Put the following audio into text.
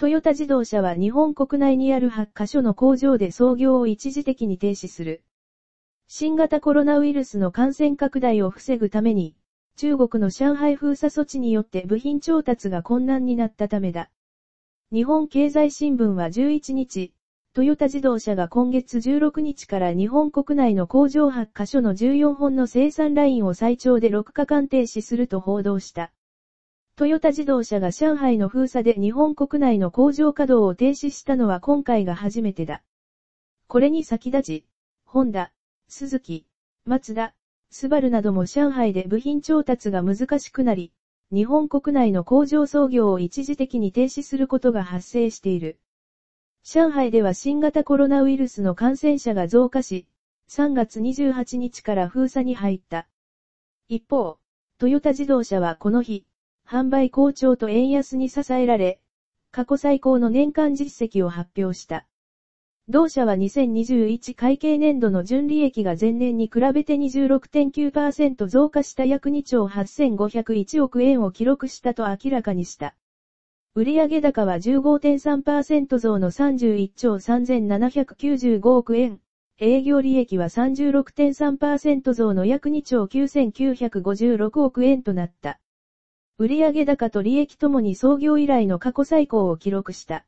トヨタ自動車は日本国内にある8カ所の工場で操業を一時的に停止する。新型コロナウイルスの感染拡大を防ぐために、中国の上海封鎖措置によって部品調達が困難になったためだ。日本経済新聞は11日、トヨタ自動車が今月16日から日本国内の工場8カ所の14本の生産ラインを最長で6日間停止すると報道した。トヨタ自動車が上海の封鎖で日本国内の工場稼働を停止したのは今回が初めてだ。これに先立ち、ホンダ、スズキ、マツダ、スバルなども上海で部品調達が難しくなり、日本国内の工場操業を一時的に停止することが発生している。上海では新型コロナウイルスの感染者が増加し、3月28日から封鎖に入った。一方、トヨタ自動車はこの日、販売好調と円安に支えられ、過去最高の年間実績を発表した。同社は2021会計年度の純利益が前年に比べて26.9%増加した約2兆8501億円を記録したと明らかにした。売上高は15.3%増の31兆3795億円。営業利益は36.3%増の約2兆9956億円となった。売上高と利益ともに創業以来の過去最高を記録した。